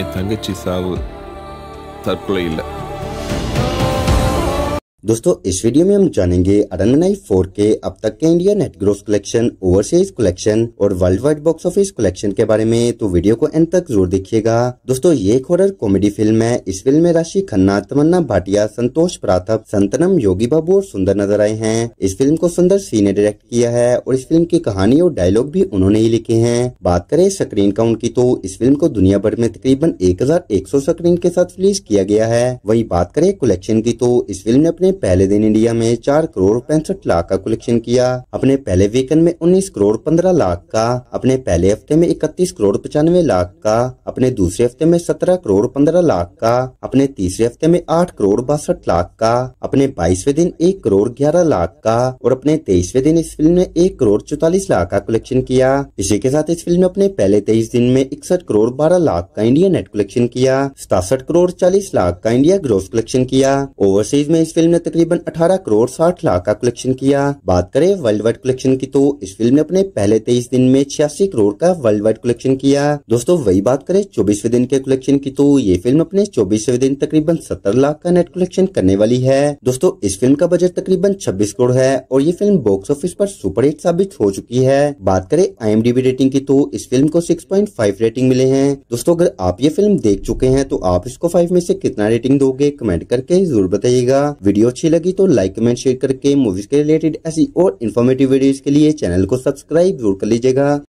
என் தங்கச்சி சாவு தற்கொலை இல்லை दोस्तों इस वीडियो में हम जानेंगे अरनमनाई फोर के अब तक के India net gross collection overseas collection और world wide box office collection के बारे में तो वीडियो को एंड तक जरूर देखिएगा दोस्तों ये एक हॉरर कॉमेडी फिल्म है इस फिल्म में राशि खन्ना तमन्ना भाटिया संतोष प्राथप संतनम योगी बाबू और सुंदर नजर आए हैं इस फिल्म को सुंदर सी ने डायरेक्ट किया है और इस फिल्म की कहानी और डायलॉग भी उन्होंने ही लिखे है बात करे स्क्रीन काउंट की तो इस फिल्म को दुनिया भर में तकरीबन एक स्क्रीन के साथ रिलीज किया गया है वही बात करे कलेक्शन की तो इस फिल्म ने अपने पहले दिन इंडिया में चार करोड़ पैंसठ लाख का कलेक्शन किया अपने पहले वीकेंड में उन्नीस करोड़ पंद्रह लाख का अपने पहले हफ्ते में इकतीस करोड़ पचानवे लाख का अपने दूसरे हफ्ते में सत्रह करोड़ पंद्रह लाख का अपने तीसरे हफ्ते में आठ करोड़ बासठ लाख का अपने बाईसवे दिन एक करोड़ ग्यारह लाख का और अपने तेईसवे दिन इस फिल्म ने एक करोड़ चौतालीस लाख का कलेक्शन किया इसी के साथ इस फिल्म ने अपने पहले तेईस दिन में इकसठ करोड़ बारह लाख का इंडिया नेट कलेक्शन किया सतासठ करोड़ चालीस लाख का इंडिया ग्रोथ कलेक्शन किया ओवरसीज में इस फिल्म ने तकरीबन 18 करोड़ 60 लाख का कलेक्शन किया बात करें वर्ल्ड वाइड कलेक्शन की तो इस फिल्म ने अपने पहले तेईस दिन में छियासी करोड़ का वर्ल्ड वाइड कलेक्शन किया दोस्तों वही बात करें चौबीसवे दिन के कलेक्शन की तो ये फिल्म अपने चौबीसवे दिन तकरीबन सत्तर लाख का नेट कलेक्शन करने वाली है दोस्तों इस फिल्म का बजट तकरीबन छब्बीस करोड़ है और ये film box office super superhit साबित हो चुकी है बात करे आई रेटिंग की तो इस फिल्म को सिक्स रेटिंग मिले हैं दोस्तों अगर आप ये फिल्म देख चुके हैं तो आप इसको फाइव में से कितना रेटिंग दोगे कमेंट करके जरूर बताइएगा वीडियो अच्छी लगी तो लाइक कमेंट शेयर करके मूवीज के रिलेटेड ऐसी और इन्फॉर्मेटिव वीडियोस के लिए चैनल को सब्सक्राइब जरूर कर लीजिएगा